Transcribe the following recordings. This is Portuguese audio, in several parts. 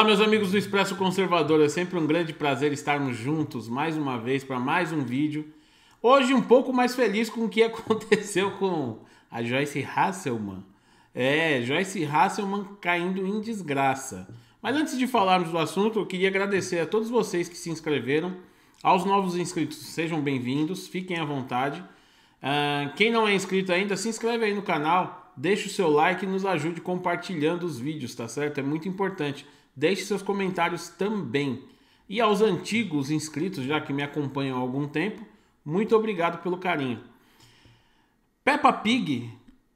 Olá, meus amigos do Expresso Conservador. É sempre um grande prazer estarmos juntos mais uma vez para mais um vídeo. Hoje, um pouco mais feliz com o que aconteceu com a Joyce Hasselman. É, Joyce Hasselman caindo em desgraça. Mas antes de falarmos do assunto, eu queria agradecer a todos vocês que se inscreveram, aos novos inscritos, sejam bem-vindos, fiquem à vontade. Uh, quem não é inscrito ainda, se inscreve aí no canal, deixa o seu like e nos ajude compartilhando os vídeos, tá certo? É muito importante. Deixe seus comentários também. E aos antigos inscritos, já que me acompanham há algum tempo, muito obrigado pelo carinho. Peppa Pig,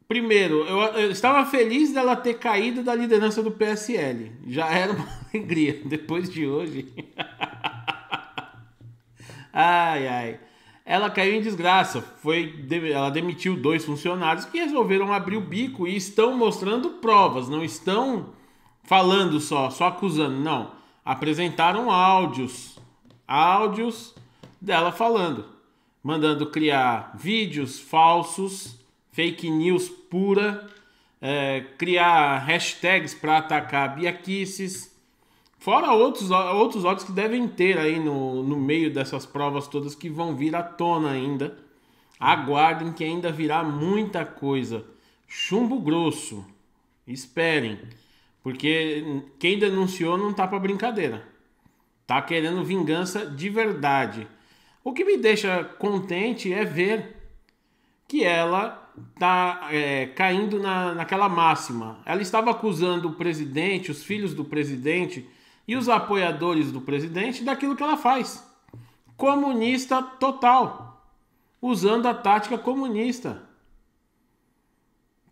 primeiro, eu, eu estava feliz dela ter caído da liderança do PSL. Já era uma alegria. Depois de hoje. ai, ai. Ela caiu em desgraça. Foi, ela demitiu dois funcionários que resolveram abrir o bico e estão mostrando provas, não estão falando só, só acusando. Não. Apresentaram áudios. Áudios dela falando. Mandando criar vídeos falsos, fake news pura, é, criar hashtags para atacar biaquices. Fora outros, outros ódios que devem ter aí no, no meio dessas provas todas que vão vir à tona ainda. Aguardem que ainda virá muita coisa. Chumbo grosso. Esperem. Porque quem denunciou não tá para brincadeira. Tá querendo vingança de verdade. O que me deixa contente é ver que ela tá é, caindo na, naquela máxima. Ela estava acusando o presidente, os filhos do presidente e os apoiadores do presidente daquilo que ela faz. Comunista total. Usando a tática comunista.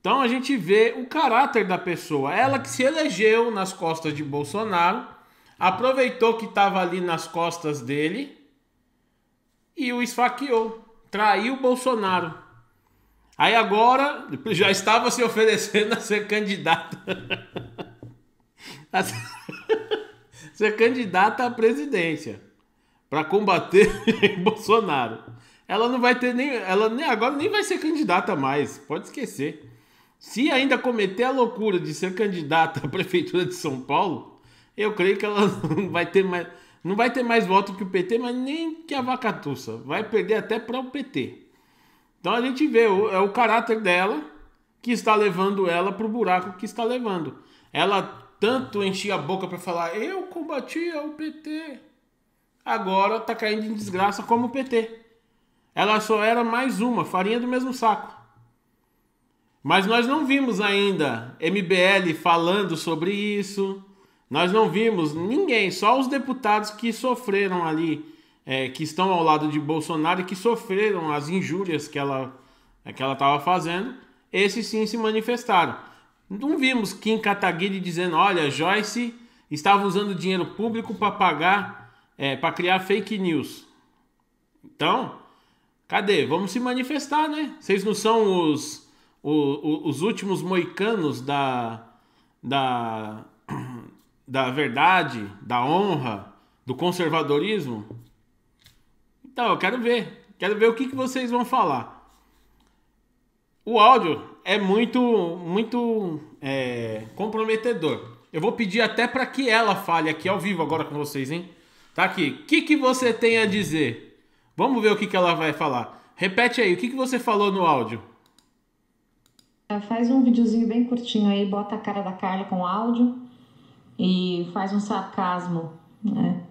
Então a gente vê o caráter da pessoa. Ela que se elegeu nas costas de Bolsonaro, aproveitou que estava ali nas costas dele e o esfaqueou. Traiu Bolsonaro. Aí agora já estava se oferecendo a ser candidata a ser candidata à presidência para combater Bolsonaro. Ela não vai ter nem, ela nem agora nem vai ser candidata mais, pode esquecer. Se ainda cometer a loucura de ser candidata à prefeitura de São Paulo, eu creio que ela não vai ter mais, não vai ter mais voto que o PT, mas nem que a vacatuça, vai perder até para o PT. Então a gente vê o, é o caráter dela que está levando ela para o buraco que está levando. Ela tanto enchia a boca para falar eu combatia o PT, agora está caindo em desgraça como o PT. Ela só era mais uma farinha do mesmo saco. Mas nós não vimos ainda MBL falando sobre isso. Nós não vimos ninguém, só os deputados que sofreram ali, é, que estão ao lado de Bolsonaro e que sofreram as injúrias que ela é, que ela estava fazendo. Esses sim se manifestaram. Não vimos Kim Kataguiri dizendo: olha, Joyce estava usando dinheiro público para pagar, é, para criar fake news. Então, cadê? Vamos se manifestar, né? Vocês não são os o, o, os últimos moicanos da, da, da verdade, da honra, do conservadorismo? Então, eu quero ver. Quero ver o que, que vocês vão falar. O áudio é muito, muito é, comprometedor. Eu vou pedir até para que ela fale aqui ao vivo agora com vocês, hein? Tá aqui. O que, que você tem a dizer? Vamos ver o que, que ela vai falar. Repete aí, o que, que você falou no áudio? É, faz um videozinho bem curtinho aí, bota a cara da Carla com áudio e faz um sarcasmo, né?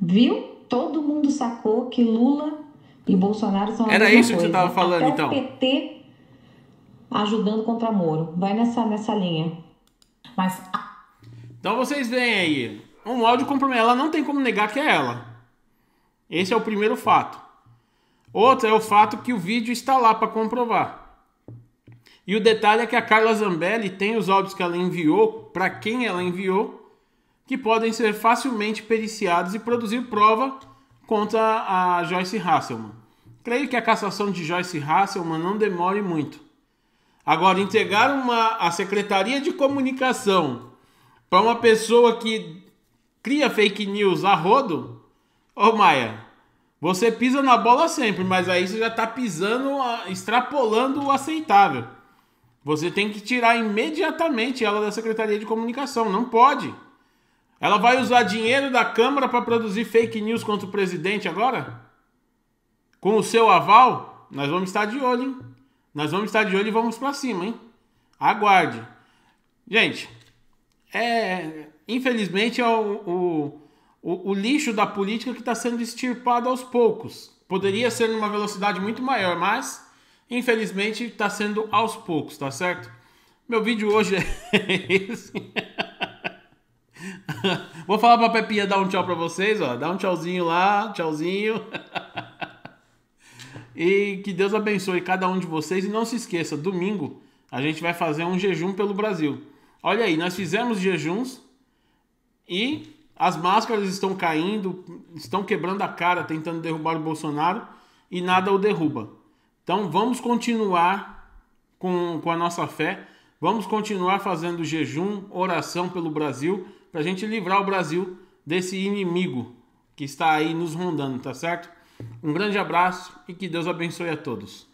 Viu? Todo mundo sacou que Lula e Bolsonaro são a Era mesma isso coisa. que você falando, Até então. O PT ajudando contra Moro. Vai nessa, nessa linha. Mas. Então vocês veem aí. Um áudio comprometido. Ela não tem como negar que é ela. Esse é o primeiro fato. Outro é o fato que o vídeo está lá para comprovar. E o detalhe é que a Carla Zambelli tem os áudios que ela enviou, para quem ela enviou, que podem ser facilmente periciados e produzir prova contra a Joyce Hasselman. Creio que a cassação de Joyce Hasselman não demore muito. Agora, entregar uma, a Secretaria de Comunicação para uma pessoa que cria fake news a rodo, ô Maia, você pisa na bola sempre, mas aí você já está pisando, extrapolando o aceitável. Você tem que tirar imediatamente ela da Secretaria de Comunicação. Não pode. Ela vai usar dinheiro da Câmara para produzir fake news contra o presidente agora? Com o seu aval? Nós vamos estar de olho, hein? Nós vamos estar de olho e vamos para cima, hein? Aguarde. Gente, é, infelizmente é o, o, o lixo da política que está sendo extirpado aos poucos. Poderia ser numa velocidade muito maior, mas Infelizmente, está sendo aos poucos, tá certo? Meu vídeo hoje é esse. Vou falar para a Pepinha dar um tchau para vocês, ó. Dá um tchauzinho lá, tchauzinho. e que Deus abençoe cada um de vocês. E não se esqueça, domingo a gente vai fazer um jejum pelo Brasil. Olha aí, nós fizemos jejuns e as máscaras estão caindo, estão quebrando a cara, tentando derrubar o Bolsonaro e nada o derruba. Então vamos continuar com, com a nossa fé, vamos continuar fazendo jejum, oração pelo Brasil, para a gente livrar o Brasil desse inimigo que está aí nos rondando, tá certo? Um grande abraço e que Deus abençoe a todos.